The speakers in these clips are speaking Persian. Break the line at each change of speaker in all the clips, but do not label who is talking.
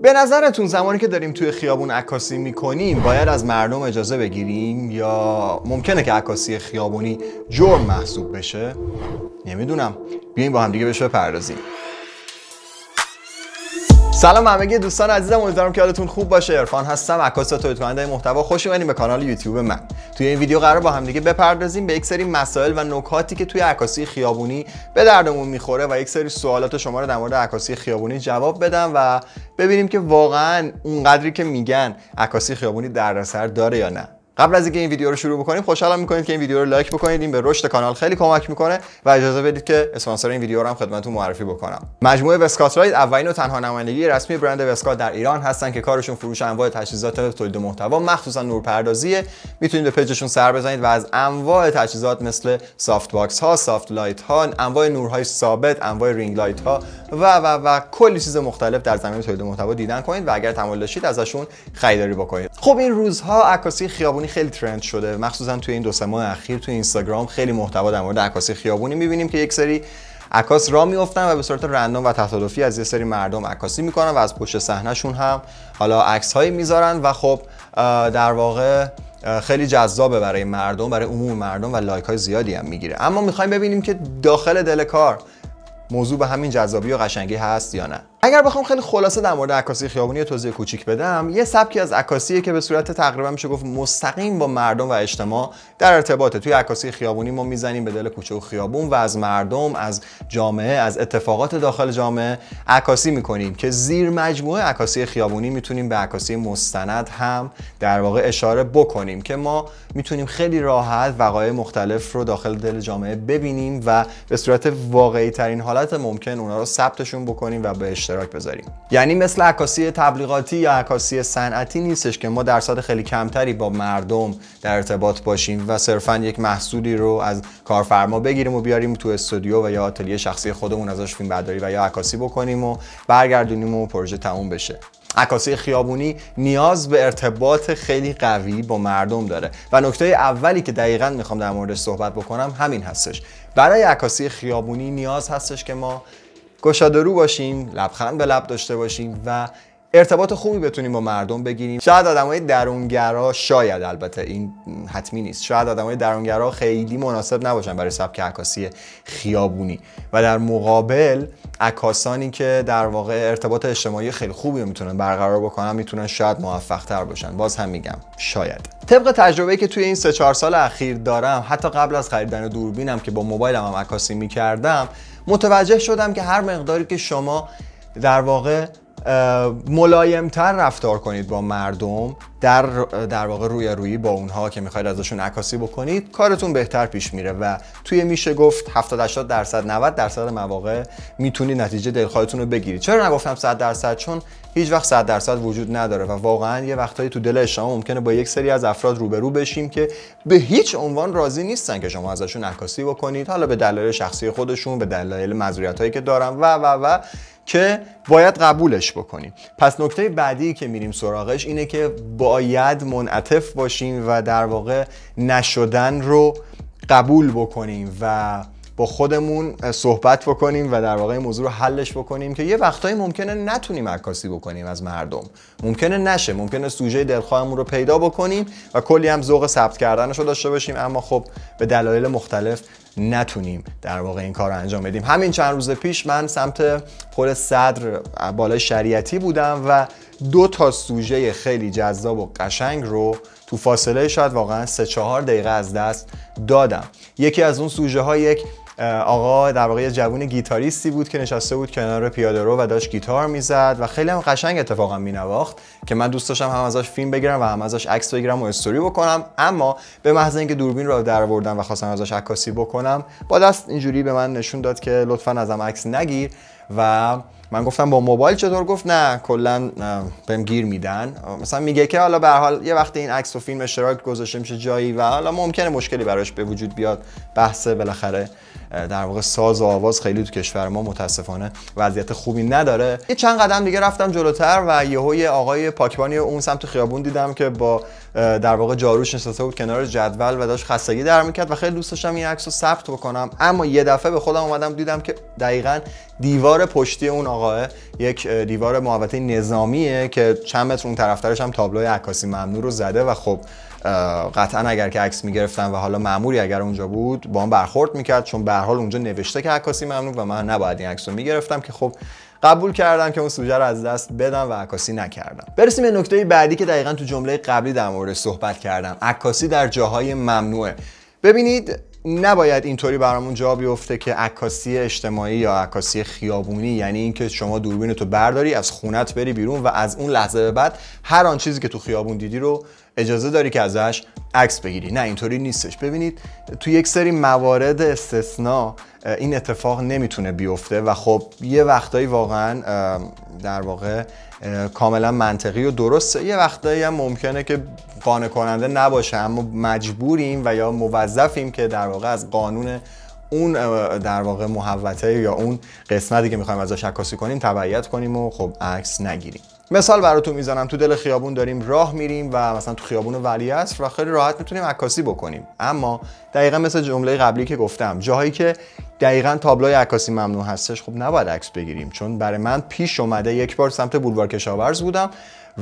به نظرتون زمانی که داریم توی خیابون عکاسی میکنیم باید از مردم اجازه بگیریم یا ممکنه که عکاسی خیابونی جرم محسوب بشه؟ نمیدونم بیایم با هم دیگه بهش بپردازیم سلام همگی دوستان عزیزم امیدوارم که حالتون خوب باشه عرفان هستم عکاس و تولید کننده محتوا خوش اومدین به کانال یوتیوب من توی این ویدیو قرار با همدیگه بپردازیم به یک سری مسائل و نکاتی که توی عکاسی خیابونی به دردمون میخوره و یک سری سوالات شما رو در مورد عکاسی خیابونی جواب بدم و ببینیم که واقعا اونقدری که میگن عکاسی خیابونی دردسر داره یا نه قبل از اینکه این ویدیو رو شروع بکنیم خوشحالم میکنید که این ویدیو رو لایک بکنید این به رشد کانال خیلی کمک میکنه و اجازه بدید که اسپانسر این ویدیو رو هم خدمتتون معرفی بکنم مجموعه وسکات اولین و تنها نمایندگی رسمی برند وسکات در ایران هستن که کارشون فروش انواع تجهیزات تولید محتوا مخصوصا نورپردازیه میتونید به پیجشون سر بزنید و از انواع تجهیزات مثل سافت باکس ها سافت لایت ها انواع نورهای ثابت انواع رینگ لایت ها و و و کلی چیز مختلف در زمینه تولید محتوا دیدن کنید و اگر تمایل داشتید ازشون خریداری بکنید خب این روزها عکاسی خیابونی خیلی ترند شده مخصوصا توی این دو سه ماه اخیر توی اینستاگرام خیلی محتوا در مورد عکاسی خیابونی میبینیم که یک سری عکاس را میافتن و به صورت رندوم و تصادفی از یه سری مردم عکاسی میکنن و از پشت صحنهشون هم حالا عکس هایی میذارن و خب در واقع خیلی جذابه برای مردم برای عموم مردم و لایک های زیادی هم میگیره اما میخوایم ببینیم که داخل دل کار موضوع به همین جذابی و قشنگی هست یا نه اگر بخوام خیلی خلاصه در مورد عکاسی خیابونی توضیح کوچیک بدم یه سبکی از عکاسیه که به صورت تقریبا میشه گفت مستقیم با مردم و اجتماع در ارتباطه توی عکاسی خیابونی ما میزنیم به دل کوچه و خیابون و از مردم از جامعه از اتفاقات داخل جامعه عکاسی میکنیم که زیر مجموعه عکاسی خیابونی میتونیم به عکاسی مستند هم در واقع اشاره بکنیم که ما میتونیم خیلی راحت وقایع مختلف رو داخل دل جامعه ببینیم و به صورت واقعی ترین حالت ممکن اونا رو ثبتشون بکنیم و به بذاریم یعنی مثل عکاسی تبلیغاتی یا عکاسی صنعتی نیستش که ما درصد خیلی کمتری با مردم در ارتباط باشیم و صرفا یک محصولی رو از کارفرما بگیریم و بیاریم تو استودیو و یا آتلیه شخصی خودمون ازش فیلم برداری و یا عکاسی بکنیم و برگردونیم و پروژه تموم بشه عکاسی خیابونی نیاز به ارتباط خیلی قوی با مردم داره و نکته اولی که دقیقا میخوام در موردش صحبت بکنم همین هستش برای عکاسی خیابونی نیاز هستش که ما رو باشیم لبخند به لب داشته باشیم و ارتباط خوبی بتونیم با مردم بگیریم شاید آدمای درونگرا شاید البته این حتمی نیست شاید آدمای درونگرا خیلی مناسب نباشن برای سبک عکاسی خیابونی و در مقابل عکاسانی که در واقع ارتباط اجتماعی خیلی خوبی میتونن برقرار بکنن میتونن شاید موفق تر باشن باز هم میگم شاید طبق تجربه که توی این سه چهار سال اخیر دارم حتی قبل از خریدن دوربینم که با موبایلم هم عکاسی میکردم متوجه شدم که هر مقداری که شما در واقع ملایمتر رفتار کنید با مردم در در واقع روی روی با اونها که میخواید ازشون عکاسی بکنید کارتون بهتر پیش میره و توی میشه گفت 70 80 درصد 90 درصد مواقع میتونید نتیجه دلخواهتون رو بگیرید چرا نگفتم 100 درصد چون هیچ وقت 100 درصد وجود نداره و واقعا یه وقتایی تو دل شما ممکنه با یک سری از افراد روبرو بشیم که به هیچ عنوان راضی نیستن که شما ازشون عکاسی بکنید حالا به دلایل شخصی خودشون به دلایل مزوریتایی که دارن و و و که باید قبولش بکنیم پس نکته بعدی که میریم سراغش اینه که باید منعطف باشیم و در واقع نشدن رو قبول بکنیم و با خودمون صحبت بکنیم و در واقع موضوع رو حلش بکنیم که یه وقتایی ممکنه نتونیم عکاسی بکنیم از مردم ممکنه نشه ممکنه سوژه دلخواهمون رو پیدا بکنیم و کلی هم ذوق ثبت کردنش رو داشته باشیم اما خب به دلایل مختلف نتونیم در واقع این کار رو انجام بدیم همین چند روز پیش من سمت پل صدر بالای شریعتی بودم و دو تا سوژه خیلی جذاب و قشنگ رو تو فاصله شاید واقعا 3 4 دقیقه از دست دادم یکی از اون سوژه ها یک آقا در واقع یه جوون گیتاریستی بود که نشسته بود کنار پیاده رو و داشت گیتار میزد و خیلی هم قشنگ اتفاقا مینواخت که من دوست داشتم هم ازش فیلم بگیرم و هم ازش عکس بگیرم و استوری بکنم اما به محض اینکه دوربین رو درآوردم و خواستم ازش عکاسی بکنم با دست اینجوری به من نشون داد که لطفا ازم عکس نگیر و من گفتم با موبایل چطور گفت نه کلا بهم گیر میدن مثلا میگه که حالا به حال یه وقتی این عکس و فیلم اشتراک گذاشته میشه جایی و حالا ممکنه مشکلی براش به وجود بیاد بحث بالاخره در واقع ساز و آواز خیلی تو کشور ما متاسفانه وضعیت خوبی نداره یه چند قدم دیگه رفتم جلوتر و یهو یه آقای پاکبانی اون سمت خیابون دیدم که با در واقع جاروش نشسته بود کنار جدول و داشت خستگی در میکرد و خیلی دوست داشتم این عکس رو ثبت بکنم اما یه دفعه به خودم اومدم دیدم که دقیقا دیوار پشتی اون آقاه یک دیوار محوطه نظامیه که چند متر اون طرفترش هم تابلوی عکاسی ممنوع رو زده و خب قطعا اگر که عکس میگرفتم و حالا معموری اگر اونجا بود با هم برخورد میکرد چون به حال اونجا نوشته که عکاسی ممنوع و من نباید این عکس رو میگرفتم که خب قبول کردم که اون سوژه رو از دست بدم و عکاسی نکردم برسیم به نکته بعدی که دقیقا تو جمله قبلی در مورد صحبت کردم عکاسی در جاهای ممنوعه ببینید نباید اینطوری برامون جا بیفته که عکاسی اجتماعی یا عکاسی خیابونی یعنی اینکه شما دوربین تو برداری از خونت بری بیرون و از اون لحظه به بعد هر آن چیزی که تو خیابون دیدی رو اجازه داری که ازش عکس بگیری نه اینطوری نیستش ببینید تو یک سری موارد استثنا این اتفاق نمیتونه بیفته و خب یه وقتایی واقعا در واقع کاملا منطقی و درسته یه وقتایی هم ممکنه که قانع کننده نباشه اما مجبوریم و یا موظفیم که در واقع از قانون اون در واقع محوته یا اون قسمتی که میخوایم ازش عکاسی کنیم تبعیت کنیم و خب عکس نگیریم مثال براتون میزنم تو دل خیابون داریم راه میریم و مثلا تو خیابون است و خیلی راحت میتونیم عکاسی بکنیم اما دقیقا مثل جمله قبلی که گفتم جاهایی که دقیقا تابلوی عکاسی ممنوع هستش خب نباید عکس بگیریم چون برای من پیش اومده یک بار سمت بولوار کشاورز بودم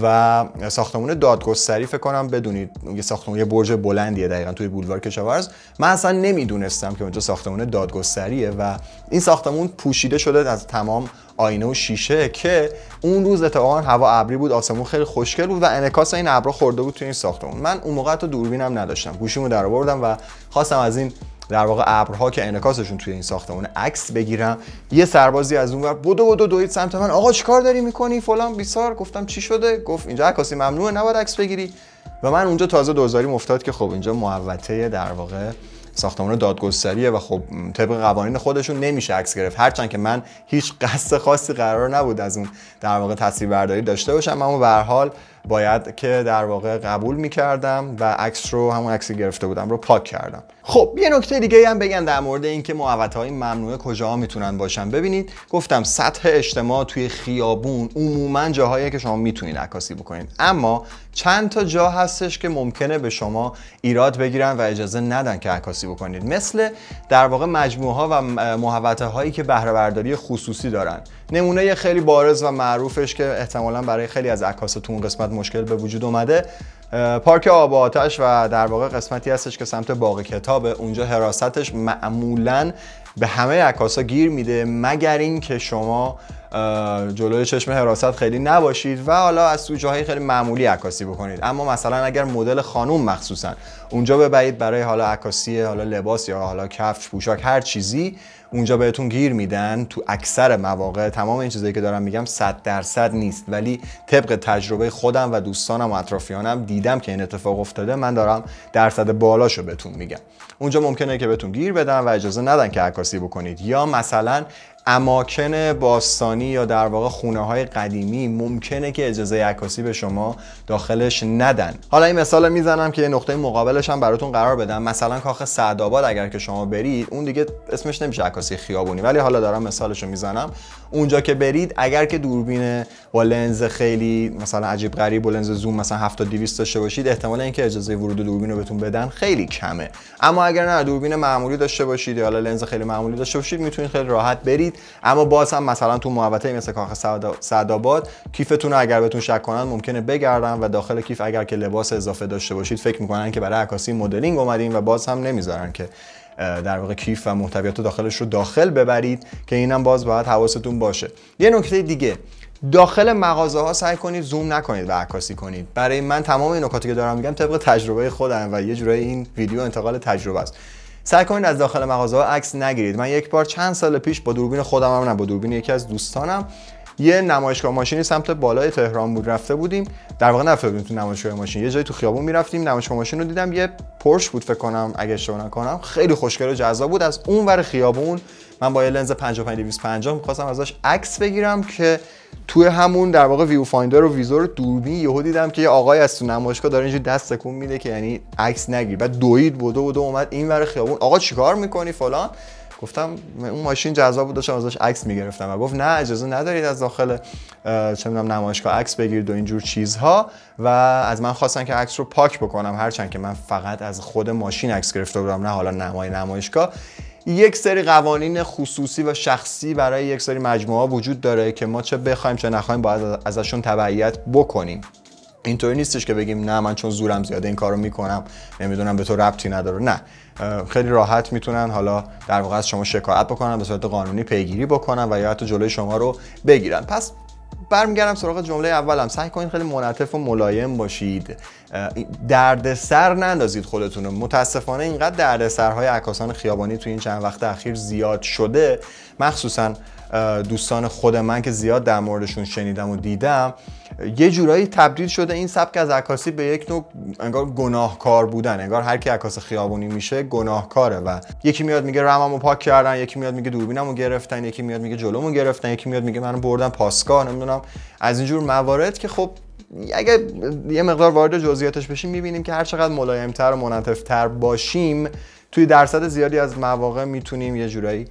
و ساختمون دادگستری فکر کنم بدونید یه ساختمون یه برج بلندیه دقیقا توی بولوار کشاورز من اصلا نمیدونستم که اونجا ساختمون دادگستریه و این ساختمون پوشیده شده از تمام آینه و شیشه که اون روز اتفاقا هوا ابری بود آسمون خیلی خوشگل بود و انعکاس این ابرا خورده بود توی این ساختمون من اون موقع تا دوربینم نداشتم گوشیمو درآوردم و خواستم از این در واقع ابرها که انعکاسشون توی این ساختمانه عکس بگیرم یه سربازی از ور بدو بدو دوید سمت من آقا چیکار داری میکنی فلان بیسار گفتم چی شده گفت اینجا عکاسی ممنوعه نباید عکس بگیری و من اونجا تازه دوزاری افتاد که خب اینجا محوطه در واقع ساختمان دادگستریه و خب طبق قوانین خودشون نمیشه عکس گرفت هرچند که من هیچ قصد خاصی قرار نبود از اون در واقع تصویر برداری داشته باشم اما به حال باید که در واقع قبول میکردم و عکس رو همون عکسی گرفته بودم رو پاک کردم خب یه نکته دیگه هم بگم در مورد اینکه های ممنوعه کجا میتونن باشن ببینید گفتم سطح اجتماع توی خیابون عموما جاهایی که شما میتونید عکاسی بکنید اما چند تا جا هستش که ممکنه به شما ایراد بگیرن و اجازه ندن که عکاسی بکنید مثل در واقع مجموعه ها و محوطه هایی که بهره برداری خصوصی دارن نمونه خیلی بارز و معروفش که احتمالا برای خیلی از عکاساتون قسمت مشکل به وجود اومده پارک آب و آتش و در واقع قسمتی هستش که سمت باقی کتابه اونجا حراستش معمولا به همه عکاسا گیر میده مگر اینکه شما جلوی چشم حراست خیلی نباشید و حالا از تو جاهای خیلی معمولی عکاسی بکنید اما مثلا اگر مدل خانوم مخصوصا اونجا ببرید برای حالا عکاسی حالا لباس یا حالا کفش پوشاک هر چیزی اونجا بهتون گیر میدن تو اکثر مواقع تمام این چیزایی که دارم میگم 100 درصد نیست ولی طبق تجربه خودم و دوستانم و اطرافیانم دیدم که این اتفاق افتاده من دارم درصد بالاشو بهتون میگم اونجا ممکنه که بهتون گیر بدن و اجازه ندن که عکاسی بکنید یا مثلا اماکن باستانی یا در واقع خونه های قدیمی ممکنه که اجازه عکاسی به شما داخلش ندن حالا این مثال میزنم که یه نقطه مقابلش هم براتون قرار بدم مثلا کاخ سعدآباد اگر که شما برید اون دیگه اسمش نمیشه عکاسی خیابونی ولی حالا دارم مثالش رو میزنم اونجا که برید اگر که دوربین با لنز خیلی مثلا عجیب غریب و لنز زوم مثلا 70 200 داشته باشید احتمال اینکه اجازه ورود دوربین بهتون بدن خیلی کمه اما اگر نه دوربین معمولی داشته باشید یا لنز خیلی معمولی داشته باشید میتونید خیلی راحت برید اما باز هم مثلا تو محوطه مثل کاخ سعدآباد کیفتون رو اگر بهتون شک کنن ممکنه بگردن و داخل کیف اگر که لباس اضافه داشته باشید فکر میکنن که برای عکاسی مدلینگ اومدین و باز هم نمیذارن که در واقع کیف و محتویات داخلش رو داخل ببرید که اینم باز باید حواستون باشه یه نکته دیگه داخل مغازه ها سعی کنید زوم نکنید و عکاسی کنید برای من تمام این نکاتی که دارم میگم طبق تجربه خودم و یه این ویدیو انتقال تجربه است سعی کنید از داخل مغازه عکس نگیرید من یک بار چند سال پیش با دوربین خودم هم نه با دوربین یکی از دوستانم یه نمایشگاه ماشینی سمت بالای تهران بود رفته بودیم در واقع نرفته بودیم تو نمایشگاه ماشین یه جایی تو خیابون میرفتیم نمایشگاه ماشین رو دیدم یه پرش بود فکر کنم اگه اشتباه نکنم خیلی خوشگل و جذاب بود از اون ور خیابون من با یه لنز 55 50 میخواستم ازش عکس بگیرم که توی همون در واقع ویو فایندر و ویزور دوربین یهو دیدم که یه آقای از تو نمایشگاه داره اینجوری دست تکون میده که یعنی عکس نگیر بعد دوید و دو اومد این ور خیابون آقا چیکار میکنی فلان گفتم اون ماشین جذاب بود داشتم ازش عکس میگرفتم و گفت نه اجازه ندارید از داخل چه میدونم نمایشگاه عکس بگیرید و اینجور چیزها و از من خواستن که عکس رو پاک بکنم هرچند که من فقط از خود ماشین عکس گرفته بودم نه حالا نمای نمایشگاه یک سری قوانین خصوصی و شخصی برای یک سری مجموعه وجود داره که ما چه بخوایم چه نخوایم باید ازشون تبعیت بکنیم اینطوری نیستش که بگیم نه من چون زورم زیاده این کارو میکنم نمیدونم به تو ربطی نداره نه خیلی راحت میتونن حالا در واقع از شما شکایت بکنن به صورت قانونی پیگیری بکنن و یا حتی جلوی شما رو بگیرن پس برمیگردم سراغ جمله اولم سعی کنید خیلی منطف و ملایم باشید دردسر نندازید خودتون متاسفانه اینقدر دردسرهای عکاسان خیابانی تو این چند وقت اخیر زیاد شده مخصوصا دوستان خود من که زیاد در موردشون شنیدم و دیدم یه جورایی تبدیل شده این سبک از عکاسی به یک نوع انگار گناهکار بودن انگار هر کی عکاس خیابونی میشه گناهکاره و یکی میاد میگه رممو پاک کردن یکی میاد میگه دوربینمو گرفتن یکی میاد میگه جلومو گرفتن یکی میاد میگه منو بردن پاسگاه نمیدونم از اینجور موارد که خب اگه یه مقدار وارد جزئیاتش بشیم میبینیم که هر چقدر ملایمتر و منطفتر باشیم توی درصد زیادی از مواقع میتونیم یه جورایی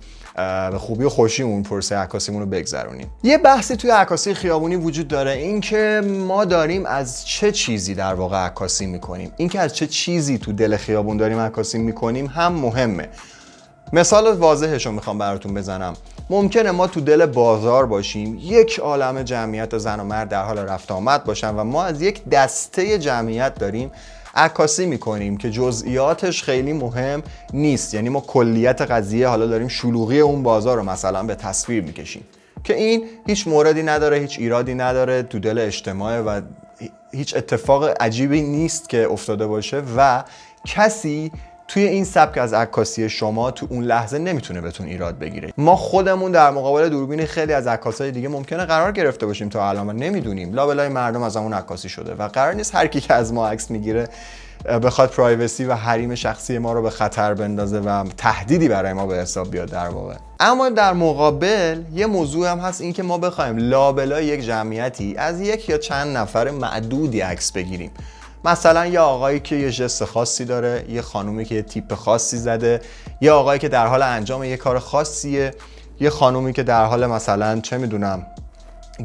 به خوبی و خوشی اون پرسه عکاسیمون رو بگذرونیم یه بحثی توی عکاسی خیابونی وجود داره اینکه ما داریم از چه چیزی در واقع عکاسی میکنیم اینکه از چه چیزی تو دل خیابون داریم عکاسی میکنیم هم مهمه مثال واضحش رو میخوام براتون بزنم ممکنه ما تو دل بازار باشیم یک عالم جمعیت زن و مرد در حال رفت آمد باشن و ما از یک دسته جمعیت داریم عکاسی میکنیم که جزئیاتش خیلی مهم نیست یعنی ما کلیت قضیه حالا داریم شلوغی اون بازار رو مثلا به تصویر میکشیم که این هیچ موردی نداره هیچ ایرادی نداره تو دل اجتماع و هیچ اتفاق عجیبی نیست که افتاده باشه و کسی توی این سبک از عکاسی شما تو اون لحظه نمیتونه بهتون ایراد بگیره ما خودمون در مقابل دوربین خیلی از عکاسای دیگه ممکنه قرار گرفته باشیم تا الان و نمیدونیم لابلای مردم از اون عکاسی شده و قرار نیست هر کی که از ما عکس میگیره بخواد پرایوسی و حریم شخصی ما رو به خطر بندازه و تهدیدی برای ما به حساب بیاد در واقع اما در مقابل یه موضوع هم هست اینکه ما بخوایم لابلای یک جمعیتی از یک یا چند نفر معدودی عکس بگیریم مثلا یه آقایی که یه جست خاصی داره یه خانومی که یه تیپ خاصی زده یه آقایی که در حال انجام یه کار خاصیه یه خانومی که در حال مثلا چه میدونم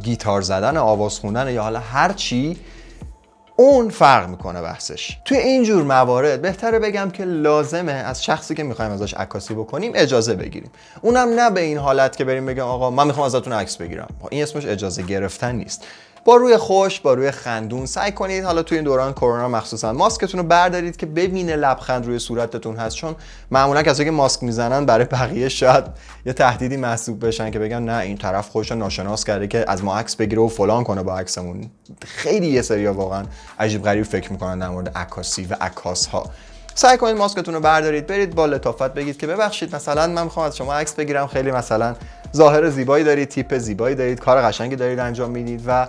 گیتار زدن آواز خوندن یا حالا هر چی اون فرق میکنه بحثش توی اینجور موارد بهتره بگم که لازمه از شخصی که میخوایم ازش عکاسی بکنیم اجازه بگیریم اونم نه به این حالت که بریم بگم آقا من میخوام ازتون عکس بگیرم این اسمش اجازه گرفتن نیست با روی خوش با روی خندون سعی کنید حالا توی این دوران کرونا مخصوصا ماسکتون رو بردارید که ببینه لبخند روی صورتتون هست چون معمولا کسایی که ماسک میزنن برای بقیه شاید یه تهدیدی محسوب بشن که بگن نه این طرف خودش ناشناس کرده که از ما عکس بگیره و فلان کنه با عکسمون خیلی یه سریا واقعا عجیب غریب فکر میکنن در مورد عکاسی و عکاس ها سعی کنید ماسکتون رو بردارید برید با لطافت بگید که ببخشید مثلا من میخوام از شما عکس بگیرم خیلی مثلا ظاهر زیبایی دارید تیپ زیبایی دارید کار قشنگی دارید انجام میدید و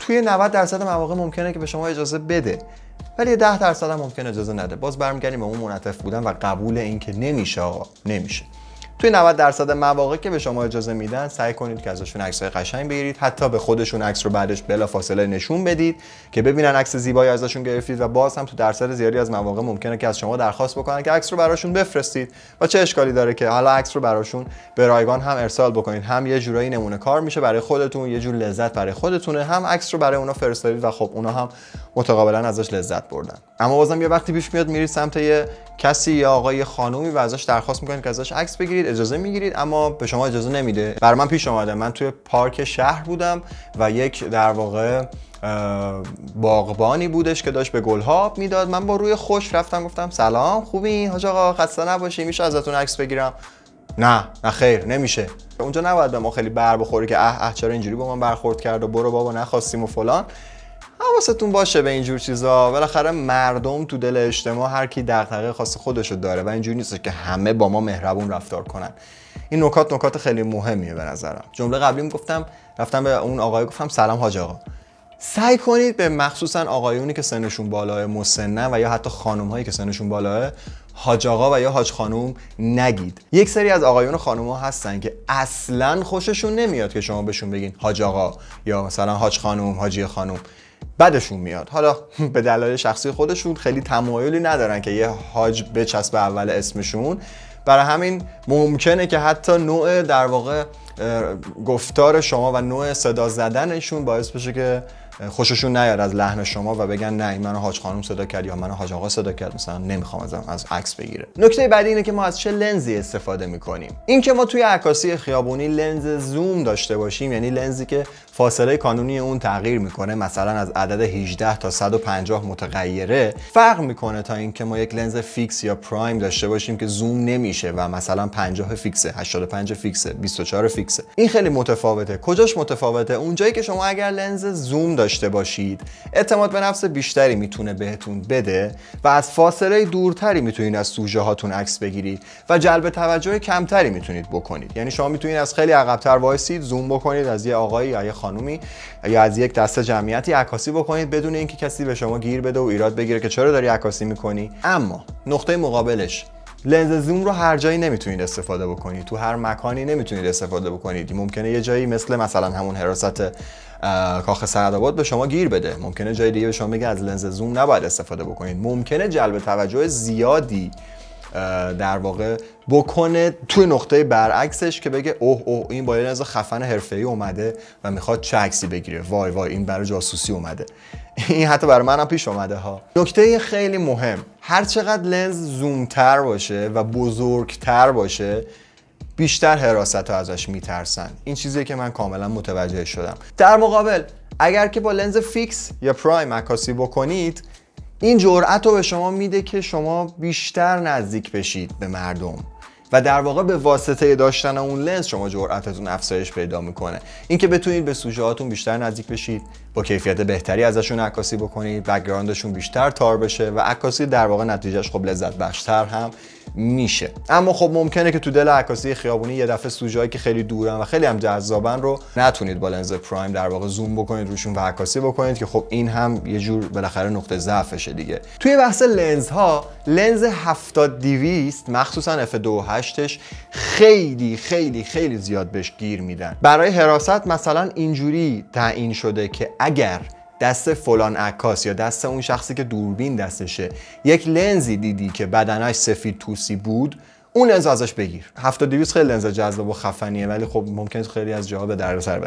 توی 90 درصد مواقع ممکنه که به شما اجازه بده ولی 10 درصد هم ممکن اجازه نده باز برمیگردیم به اون منطف بودن و قبول اینکه نمیشه آقا نمیشه توی 90 درصد مواقع که به شما اجازه میدن سعی کنید که ازشون عکسای قشنگ بگیرید حتی به خودشون عکس رو بعدش بلافاصله نشون بدید که ببینن عکس زیبایی ازشون گرفتید و باز هم تو درصد زیادی از مواقع ممکنه که از شما درخواست بکنن که عکس رو براشون بفرستید و چه اشکالی داره که حالا عکس رو براشون به رایگان هم ارسال بکنید هم یه جورایی نمونه کار میشه برای خودتون یه جور لذت برای خودتونه هم عکس رو برای اونا فرستادید و خب اونا هم متقابلا ازش لذت بردن اما بازم یه وقتی پیش میاد میرید سمت یه کسی یا آقای خانومی و ازش درخواست میکنید که ازش عکس بگیرید اجازه میگیرید اما به شما اجازه نمیده برای من پیش اومده من توی پارک شهر بودم و یک در واقع باغبانی بودش که داشت به گلها آب میداد من با روی خوش رفتم گفتم سلام خوبی حاج آقا خسته نباشی میشه ازتون عکس بگیرم نه نه خیر نمیشه اونجا نباید به ما خیلی بر بخوری که اه چرا اینجوری با من برخورد کرد و برو بابا نخواستیم و فلان حواستون باشه به اینجور چیزا بالاخره مردم تو دل اجتماع هر کی دغدغه خاص خودشو داره و اینجوری نیست که همه با ما مهربون رفتار کنن این نکات نکات خیلی مهمیه به نظرم جمله قبلی گفتم رفتم به اون آقای گفتم سلام حاج آقا سعی کنید به مخصوصا آقایونی که سنشون بالاه مسنن و یا حتی خانم هایی که سنشون بالاه حاج آقا و یا حاج خانوم نگید یک سری از آقایون و خانوم ها هستن که اصلا خوششون نمیاد که شما بهشون بگین حاج آقا یا مثلا حاج خانوم حاجی خانوم بدشون میاد حالا به دلایل شخصی خودشون خیلی تمایلی ندارن که یه حاج بچسبه اول اسمشون برای همین ممکنه که حتی نوع در واقع گفتار شما و نوع صدا زدنشون باعث بشه که خوششون نیاد از لحن شما و بگن نه این منو حاج خانم صدا کرد یا منو حاج آقا صدا کرد مثلا نمیخوام ازم از عکس بگیره نکته بعدی اینه که ما از چه لنزی استفاده میکنیم این که ما توی عکاسی خیابونی لنز زوم داشته باشیم یعنی لنزی که فاصله کانونی اون تغییر میکنه مثلا از عدد 18 تا 150 متغیره فرق میکنه تا اینکه ما یک لنز فیکس یا پرایم داشته باشیم که زوم نمیشه و مثلا 50 فیکس، 85 فیکس، 24 فیکس. این خیلی متفاوته کجاش متفاوته اونجایی که شما اگر لنز زوم داشته باشید اعتماد به نفس بیشتری میتونه بهتون بده و از فاصله دورتری میتونید از سوژه هاتون عکس بگیرید و جلب توجه کمتری میتونید بکنید یعنی شما میتونید از خیلی عقبتر وایسید زوم بکنید از یه آقایی یا خانومی یا از یک دسته جمعیتی عکاسی بکنید بدون اینکه کسی به شما گیر بده و ایراد بگیره که چرا داری عکاسی میکنی اما نقطه مقابلش لنز زوم رو هر جایی نمیتونید استفاده بکنید تو هر مکانی نمیتونید استفاده بکنید ممکنه یه جایی مثل مثلا همون حراست کاخ سعدآباد به شما گیر بده ممکنه جای دیگه به شما بگه از لنز زوم نباید استفاده بکنید ممکنه جلب توجه زیادی در واقع بکنه توی نقطه برعکسش که بگه اوه اوه این با یه نظر خفن ای اومده و میخواد چه عکسی بگیره وای وای این برای جاسوسی اومده این حتی برای منم پیش اومده ها نکته خیلی مهم هر چقدر لنز تر باشه و بزرگتر باشه بیشتر حراست ها ازش میترسن این چیزی که من کاملا متوجه شدم در مقابل اگر که با لنز فیکس یا پرایم عکاسی بکنید این جرأت رو به شما میده که شما بیشتر نزدیک بشید به مردم و در واقع به واسطه داشتن اون لنز شما جرأتتون افزایش پیدا میکنه اینکه بتونید به سوژه بیشتر نزدیک بشید با کیفیت بهتری ازشون عکاسی بکنید بکگراندشون بیشتر تار بشه و عکاسی در واقع نتیجهش خب لذت بخشتر هم میشه اما خب ممکنه که تو دل عکاسی خیابونی یه دفعه سوژه‌ای که خیلی دورن و خیلی هم جذابن رو نتونید با لنز پرایم در واقع زوم بکنید روشون و عکاسی بکنید که خب این هم یه جور بالاخره نقطه ضعفشه دیگه توی بحث لنزها لنز 70 200 مخصوصا f2.8 ش خیلی خیلی خیلی زیاد بهش گیر میدن برای حراست مثلا اینجوری تعیین شده که اگر دست فلان عکاس یا دست اون شخصی که دوربین دستشه یک لنزی دیدی که بدنش سفید توسی بود اون لنز ازش بگیر 7200 خیلی لنز جذاب و خفنیه ولی خب ممکن خیلی از جاها به دردسر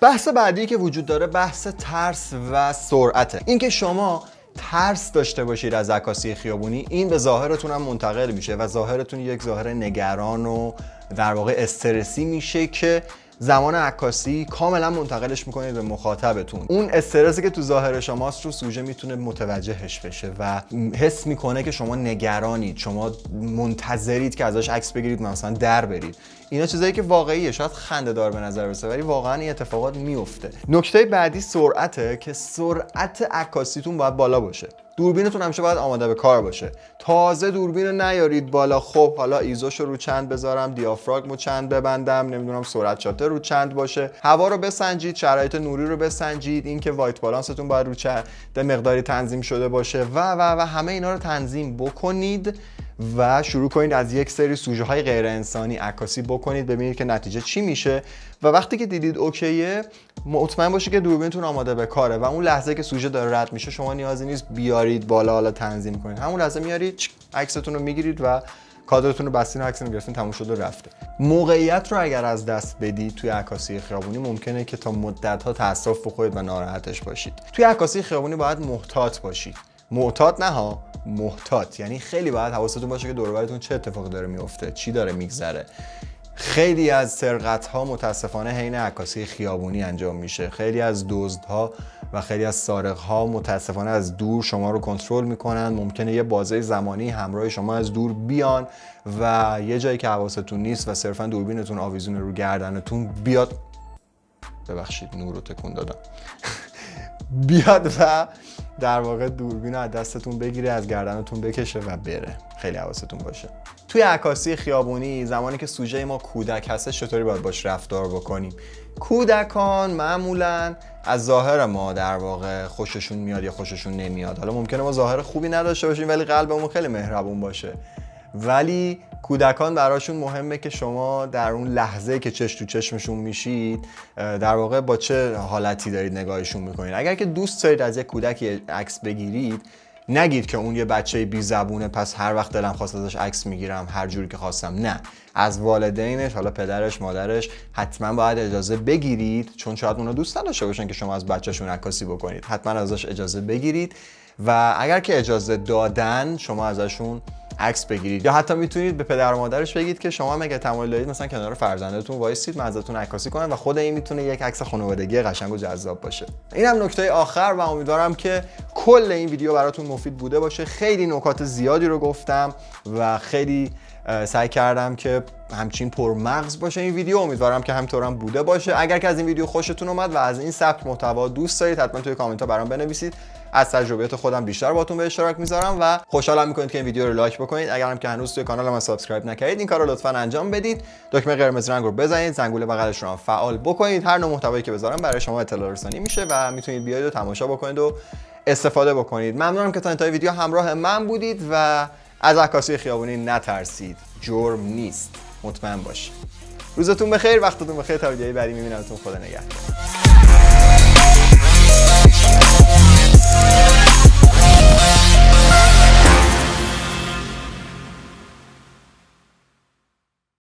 بحث بعدی که وجود داره بحث ترس و سرعته اینکه شما ترس داشته باشید از عکاسی خیابونی این به ظاهرتون هم منتقل میشه و ظاهرتون یک ظاهر نگران و در واقع استرسی میشه که زمان عکاسی کاملا منتقلش میکنید به مخاطبتون اون استرسی که تو ظاهر شماست رو سوژه میتونه متوجهش بشه و حس میکنه که شما نگرانید شما منتظرید که ازش عکس بگیرید مثلا در برید اینا چیزایی که واقعیه شاید خنده دار به نظر برسه ولی واقعا این اتفاقات میفته نکته بعدی سرعته که سرعت عکاسیتون باید بالا باشه دوربینتون همیشه باید آماده به کار باشه تازه دوربین رو نیارید بالا خب حالا ایزوش رو چند بذارم دیافراگم رو چند ببندم نمیدونم سرعت شاتر رو چند باشه هوا رو بسنجید شرایط نوری رو بسنجید اینکه وایت بالانستون باید رو چه مقداری تنظیم شده باشه و و و همه اینا رو تنظیم بکنید و شروع کنید از یک سری سوژه های غیر انسانی عکاسی بکنید ببینید که نتیجه چی میشه و وقتی که دیدید اوکیه مطمئن باشید که دوربینتون آماده به کاره و اون لحظه که سوژه داره رد میشه شما نیازی نیست بیارید بالا حالا تنظیم کنید همون لحظه میارید عکستون رو میگیرید و کادرتون رو بستین و رو گرفتین تموم شد و رفته موقعیت رو اگر از دست بدید توی عکاسی خیابونی ممکنه که تا مدت ها تاسف بخورید و ناراحتش باشید توی عکاسی خیابونی باید محتاط باشید معتاد نه ها محتاط یعنی خیلی باید حواستون باشه که دور چه اتفاقی داره میفته چی داره میگذره خیلی از سرقت ها متاسفانه حین عکاسی خیابونی انجام میشه خیلی از دزدها و خیلی از سارق ها متاسفانه از دور شما رو کنترل میکنن ممکنه یه بازه زمانی همراه شما از دور بیان و یه جایی که حواستون نیست و صرفا دوربینتون آویزون رو گردنتون بیاد ببخشید نور رو تکون دادم بیاد و در واقع دوربین رو از دستتون بگیره از گردنتون بکشه و بره خیلی حواستون باشه توی عکاسی خیابونی زمانی که سوژه ما کودک هست چطوری باید باش رفتار بکنیم کودکان معمولا از ظاهر ما در واقع خوششون میاد یا خوششون نمیاد حالا ممکنه ما ظاهر خوبی نداشته باشیم ولی قلبمون خیلی مهربون باشه ولی کودکان براشون مهمه که شما در اون لحظه که چش تو چشمشون میشید در واقع با چه حالتی دارید نگاهشون میکنید اگر که دوست دارید از یک کودک عکس بگیرید نگید که اون یه بچه بی زبونه پس هر وقت دلم خواست ازش عکس میگیرم هر جوری که خواستم نه از والدینش حالا پدرش مادرش حتما باید اجازه بگیرید چون شاید اونا دوست نداشته باشن که شما از بچهشون عکاسی بکنید حتما ازش اجازه بگیرید و اگر که اجازه دادن شما ازشون عکس بگیرید یا حتی میتونید به پدر و مادرش بگید که شما مگه تمایل دارید مثلا کنار فرزندتون وایسید من ازتون عکاسی کنم و خود این میتونه یک عکس خانوادگی قشنگ و جذاب باشه اینم نکته آخر و امیدوارم که کل این ویدیو براتون مفید بوده باشه خیلی نکات زیادی رو گفتم و خیلی سعی کردم که همچین پرمغز باشه این ویدیو امیدوارم که همینطورم هم بوده باشه اگر که از این ویدیو خوشتون اومد و از این سبک محتوا دوست دارید حتما توی کامنت ها برام بنویسید از تجربیات خودم بیشتر باهاتون به اشتراک میذارم و خوشحالم میکنید که این ویدیو رو لایک بکنید اگر هم که هنوز توی کانال من سابسکرایب نکردید این کار رو لطفا انجام بدید دکمه قرمز رنگ رو بزنید زنگوله بغلش رو هم فعال بکنید هر نوع محتوایی که بذارم برای شما اطلاع رسانی میشه و میتونید بیاید و تماشا بکنید و استفاده بکنید ممنونم که تا انتهای ویدیو همراه من بودید و از عکاسی خیابونی نترسید جرم نیست مطمئن باش روزتون بخیر وقتتون بخیر تا ویدیوی بعدی میبینمتون خدا نگهدار